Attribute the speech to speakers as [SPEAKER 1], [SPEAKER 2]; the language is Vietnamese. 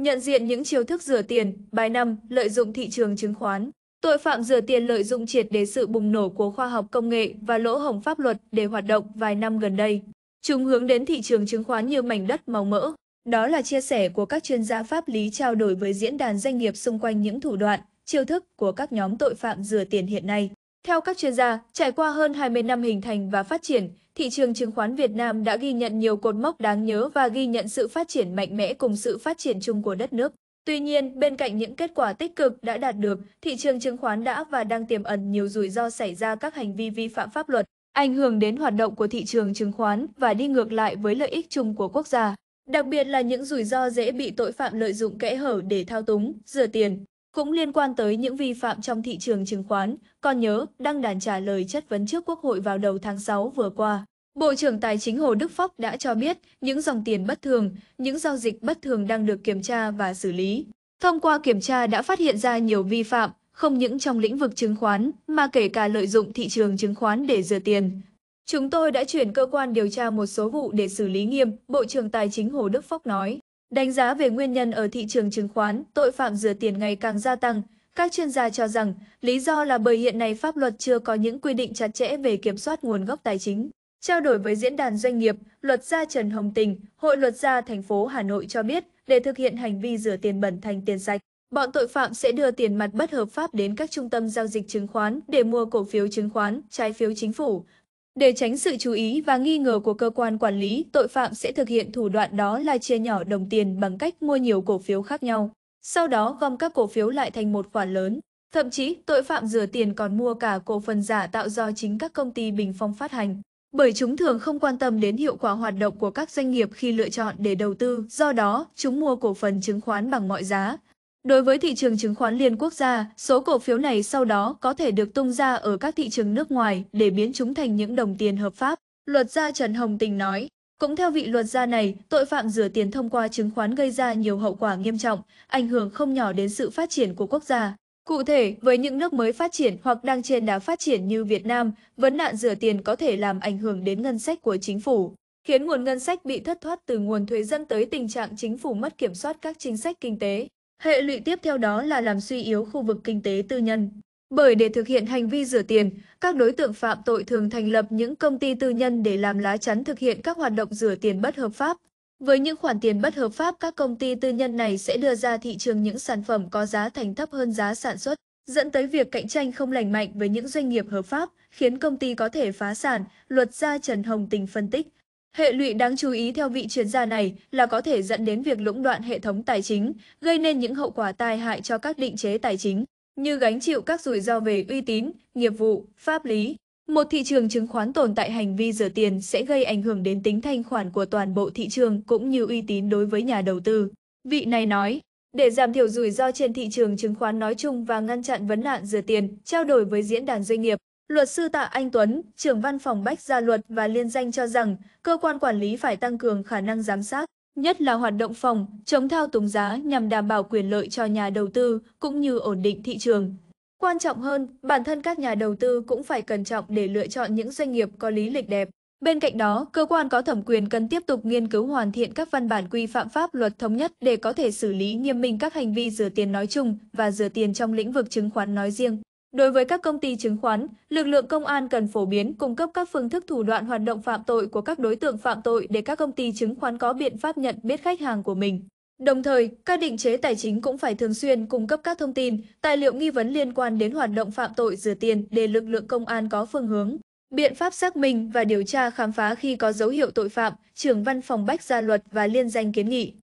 [SPEAKER 1] Nhận diện những chiêu thức rửa tiền, bài 5, lợi dụng thị trường chứng khoán. Tội phạm rửa tiền lợi dụng triệt để sự bùng nổ của khoa học công nghệ và lỗ hổng pháp luật để hoạt động vài năm gần đây. Chúng hướng đến thị trường chứng khoán như mảnh đất màu mỡ. Đó là chia sẻ của các chuyên gia pháp lý trao đổi với diễn đàn doanh nghiệp xung quanh những thủ đoạn, chiêu thức của các nhóm tội phạm rửa tiền hiện nay. Theo các chuyên gia, trải qua hơn 20 năm hình thành và phát triển, thị trường chứng khoán Việt Nam đã ghi nhận nhiều cột mốc đáng nhớ và ghi nhận sự phát triển mạnh mẽ cùng sự phát triển chung của đất nước. Tuy nhiên, bên cạnh những kết quả tích cực đã đạt được, thị trường chứng khoán đã và đang tiềm ẩn nhiều rủi ro xảy ra các hành vi vi phạm pháp luật, ảnh hưởng đến hoạt động của thị trường chứng khoán và đi ngược lại với lợi ích chung của quốc gia, đặc biệt là những rủi ro dễ bị tội phạm lợi dụng kẽ hở để thao túng, rửa tiền, cũng liên quan tới những vi phạm trong thị trường chứng khoán, còn nhớ đăng đàn trả lời chất vấn trước Quốc hội vào đầu tháng 6 vừa qua. Bộ trưởng Tài chính Hồ Đức Phóc đã cho biết những dòng tiền bất thường, những giao dịch bất thường đang được kiểm tra và xử lý. Thông qua kiểm tra đã phát hiện ra nhiều vi phạm, không những trong lĩnh vực chứng khoán mà kể cả lợi dụng thị trường chứng khoán để rửa tiền. Chúng tôi đã chuyển cơ quan điều tra một số vụ để xử lý nghiêm, Bộ trưởng Tài chính Hồ Đức Phóc nói. Đánh giá về nguyên nhân ở thị trường chứng khoán, tội phạm rửa tiền ngày càng gia tăng, các chuyên gia cho rằng lý do là bởi hiện nay pháp luật chưa có những quy định chặt chẽ về kiểm soát nguồn gốc tài chính. Trao đổi với diễn đàn doanh nghiệp, luật gia Trần Hồng Tình, Hội luật gia thành phố Hà Nội cho biết, để thực hiện hành vi rửa tiền bẩn thành tiền sạch, bọn tội phạm sẽ đưa tiền mặt bất hợp pháp đến các trung tâm giao dịch chứng khoán để mua cổ phiếu chứng khoán, trái phiếu chính phủ, để tránh sự chú ý và nghi ngờ của cơ quan quản lý, tội phạm sẽ thực hiện thủ đoạn đó là chia nhỏ đồng tiền bằng cách mua nhiều cổ phiếu khác nhau, sau đó gom các cổ phiếu lại thành một khoản lớn. Thậm chí, tội phạm rửa tiền còn mua cả cổ phần giả tạo do chính các công ty bình phong phát hành, bởi chúng thường không quan tâm đến hiệu quả hoạt động của các doanh nghiệp khi lựa chọn để đầu tư, do đó, chúng mua cổ phần chứng khoán bằng mọi giá, Đối với thị trường chứng khoán liên quốc gia, số cổ phiếu này sau đó có thể được tung ra ở các thị trường nước ngoài để biến chúng thành những đồng tiền hợp pháp. Luật gia Trần Hồng Tình nói, cũng theo vị luật gia này, tội phạm rửa tiền thông qua chứng khoán gây ra nhiều hậu quả nghiêm trọng, ảnh hưởng không nhỏ đến sự phát triển của quốc gia. Cụ thể, với những nước mới phát triển hoặc đang trên đá phát triển như Việt Nam, vấn nạn rửa tiền có thể làm ảnh hưởng đến ngân sách của chính phủ, khiến nguồn ngân sách bị thất thoát từ nguồn thuế dẫn tới tình trạng chính phủ mất kiểm soát các chính sách kinh tế. Hệ lụy tiếp theo đó là làm suy yếu khu vực kinh tế tư nhân. Bởi để thực hiện hành vi rửa tiền, các đối tượng phạm tội thường thành lập những công ty tư nhân để làm lá chắn thực hiện các hoạt động rửa tiền bất hợp pháp. Với những khoản tiền bất hợp pháp, các công ty tư nhân này sẽ đưa ra thị trường những sản phẩm có giá thành thấp hơn giá sản xuất, dẫn tới việc cạnh tranh không lành mạnh với những doanh nghiệp hợp pháp, khiến công ty có thể phá sản, luật gia Trần Hồng Tình phân tích. Hệ lụy đáng chú ý theo vị chuyên gia này là có thể dẫn đến việc lũng đoạn hệ thống tài chính, gây nên những hậu quả tai hại cho các định chế tài chính, như gánh chịu các rủi ro về uy tín, nghiệp vụ, pháp lý. Một thị trường chứng khoán tồn tại hành vi rửa tiền sẽ gây ảnh hưởng đến tính thanh khoản của toàn bộ thị trường cũng như uy tín đối với nhà đầu tư. Vị này nói, để giảm thiểu rủi ro trên thị trường chứng khoán nói chung và ngăn chặn vấn nạn rửa tiền, trao đổi với diễn đàn doanh nghiệp, Luật sư Tạ Anh Tuấn, trưởng văn phòng Bách Gia Luật và Liên danh cho rằng cơ quan quản lý phải tăng cường khả năng giám sát, nhất là hoạt động phòng, chống thao túng giá nhằm đảm bảo quyền lợi cho nhà đầu tư cũng như ổn định thị trường. Quan trọng hơn, bản thân các nhà đầu tư cũng phải cẩn trọng để lựa chọn những doanh nghiệp có lý lịch đẹp. Bên cạnh đó, cơ quan có thẩm quyền cần tiếp tục nghiên cứu hoàn thiện các văn bản quy phạm pháp luật thống nhất để có thể xử lý nghiêm minh các hành vi rửa tiền nói chung và rửa tiền trong lĩnh vực chứng khoán nói riêng. Đối với các công ty chứng khoán, lực lượng công an cần phổ biến cung cấp các phương thức thủ đoạn hoạt động phạm tội của các đối tượng phạm tội để các công ty chứng khoán có biện pháp nhận biết khách hàng của mình. Đồng thời, các định chế tài chính cũng phải thường xuyên cung cấp các thông tin, tài liệu nghi vấn liên quan đến hoạt động phạm tội rửa tiền để lực lượng công an có phương hướng, biện pháp xác minh và điều tra khám phá khi có dấu hiệu tội phạm, trưởng văn phòng Bách Gia Luật và Liên danh kiến nghị.